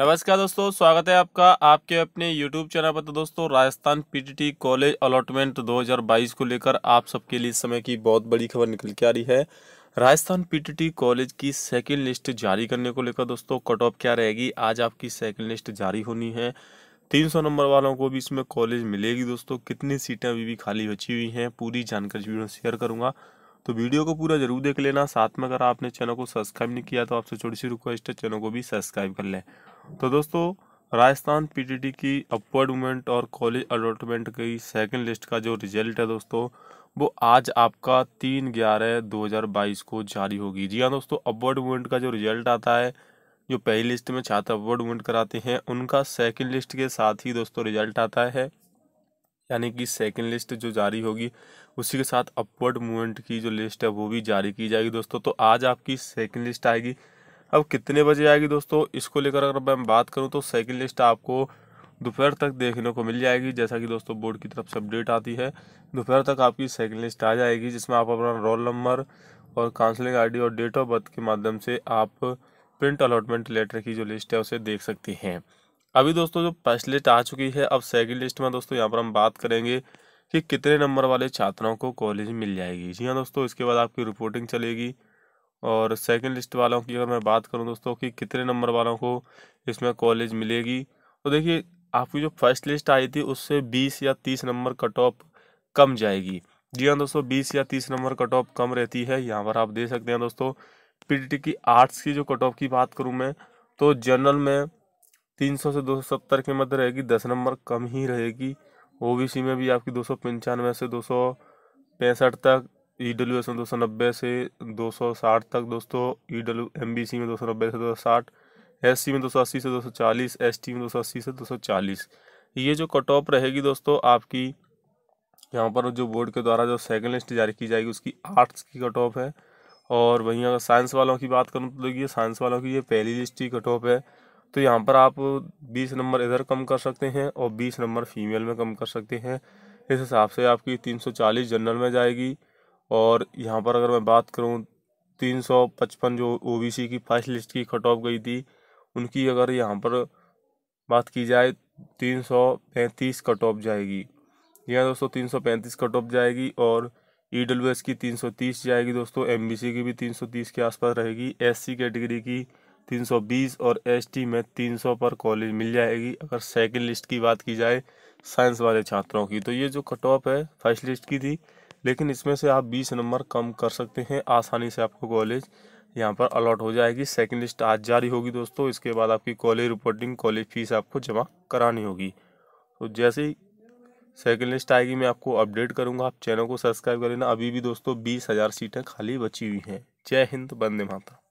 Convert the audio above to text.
नमस्कार दोस्तों स्वागत है आपका आपके अपने YouTube चैनल पर तो दोस्तों राजस्थान पीटीटी कॉलेज अलॉटमेंट 2022 को लेकर आप सबके लिए इस समय की बहुत बड़ी खबर निकल के आ रही है राजस्थान पीटीटी कॉलेज की सेकंड लिस्ट जारी करने को लेकर दोस्तों कट ऑफ क्या रहेगी आज आपकी सेकंड लिस्ट जारी होनी है 300 नंबर वालों को भी इसमें कॉलेज मिलेगी दोस्तों कितनी सीटें अभी भी खाली बची हुई हैं पूरी जानकारी वीडियो शेयर करूँगा तो वीडियो को पूरा जरूर देख लेना साथ में अगर आपने चैनल को सब्सक्राइब नहीं किया तो आपसे छोटी सी रिक्वेस्ट है चैनल को भी सब्सक्राइब कर लें तो दोस्तों राजस्थान पीटीटी की अपवर्ड मूवमेंट और कॉलेज अलॉटमेंट की सेकंड लिस्ट का जो रिजल्ट है दोस्तों वो आज आपका तीन ग्यारह दो हज़ार बाईस को जारी होगी जी हाँ दोस्तों अपवर्ड मूवमेंट का जो रिजल्ट आता है जो पहली लिस्ट में छात्र अपवर्ड मूवमेंट कराते हैं उनका सेकंड लिस्ट के साथ ही दोस्तों रिजल्ट आता है यानी कि सेकेंड लिस्ट जो जारी होगी उसी के साथ अपवर्ड मूवमेंट की जो लिस्ट है वो भी जारी की जाएगी दोस्तों तो आज आपकी सेकेंड लिस्ट आएगी अब कितने बजे आएगी दोस्तों इसको लेकर अगर मैं बात करूँ तो सेकेंड लिस्ट आपको दोपहर तक देखने को मिल जाएगी जैसा कि दोस्तों बोर्ड की तरफ से अपडेट आती है दोपहर तक आपकी सेकेंड लिस्ट आ जाएगी जिसमें आप अपना रोल नंबर और काउंसलिंग आईडी और डेट ऑफ बर्थ के माध्यम से आप प्रिंट अलॉटमेंट लेटर की जो लिस्ट है उसे देख सकती हैं अभी दोस्तों जो फर्स्ट लिस्ट आ चुकी है अब सेकंड लिस्ट में दोस्तों यहाँ पर हम बात करेंगे कि कितने नंबर वाले छात्रों को कॉलेज मिल जाएगी जी हाँ दोस्तों इसके बाद आपकी रिपोर्टिंग चलेगी और सेकंड लिस्ट वालों की अगर मैं बात करूँ दोस्तों कि कितने नंबर वालों को इसमें कॉलेज मिलेगी तो देखिए आपकी जो फर्स्ट लिस्ट आई थी उससे बीस या तीस नंबर कट ऑफ कम जाएगी जी हाँ दोस्तों बीस या तीस नंबर कट ऑफ कम रहती है यहाँ पर आप दे सकते हैं दोस्तों पी की आर्ट्स की जो कट ऑफ की बात करूँ मैं तो जनरल में तीन सौ से दो सौ सत्तर के मध्य रहेगी दस नंबर कम ही रहेगी ओबीसी में भी आपकी दो सौ पंचानवे से दो सौ पैंसठ तक ई डब्ल्यू एस में दो सौ नब्बे से दो सौ साठ तक दोस्तों E W M B C में दो सौ नब्बे से दो सौ साठ एस सी में दो सौ अस्सी से दो सौ चालीस एस टी में दो सौ अस्सी से दो सौ चालीस ये जो कट ऑफ रहेगी दोस्तों आपकी यहाँ पर जो बोर्ड के द्वारा जो सेकेंड लिस्ट जारी की जाएगी उसकी आर्ट्स की कट ऑफ है और वहीं अगर साइंस वालों की बात करूँ तो देखिए साइंस वालों की ये पहली लिस्ट की कट ऑफ है तो यहाँ पर आप बीस नंबर इधर कम कर सकते हैं और बीस नंबर फीमेल में कम कर सकते हैं इस हिसाब से आपकी तीन सौ चालीस जनरल में जाएगी और यहाँ पर अगर मैं बात करूँ तीन सौ पचपन जो ओ बी सी की फर्स्ट लिस्ट की कट ऑफ गई थी उनकी अगर यहाँ पर बात की जाए तीन सौ पैंतीस कट ऑफ जाएगी यहाँ दोस्तों तीन सौ पैंतीस कट ऑफ जाएगी और ई डब्ल्यू एस की तीन सौ तीस जाएगी दोस्तों एम बी सी की भी तीन सौ तीस के आसपास रहेगी एस सी कैटेगरी की 320 और एसटी में 300 पर कॉलेज मिल जाएगी अगर सेकंड लिस्ट की बात की जाए साइंस वाले छात्रों की तो ये जो कट ऑफ है फर्स्ट लिस्ट की थी लेकिन इसमें से आप 20 नंबर कम कर सकते हैं आसानी से आपको कॉलेज यहाँ पर अलॉट हो जाएगी सेकंड लिस्ट आज जारी होगी दोस्तों इसके बाद आपकी कॉलेज रिपोर्टिंग कॉलेज फीस आपको जमा करानी होगी तो जैसे ही सेकेंड लिस्ट आएगी मैं आपको अपडेट करूँगा आप चैनल को सब्सक्राइब कर लेना अभी भी दोस्तों बीस हज़ार सीटें खाली बची हुई हैं जय हिंद बंदे माता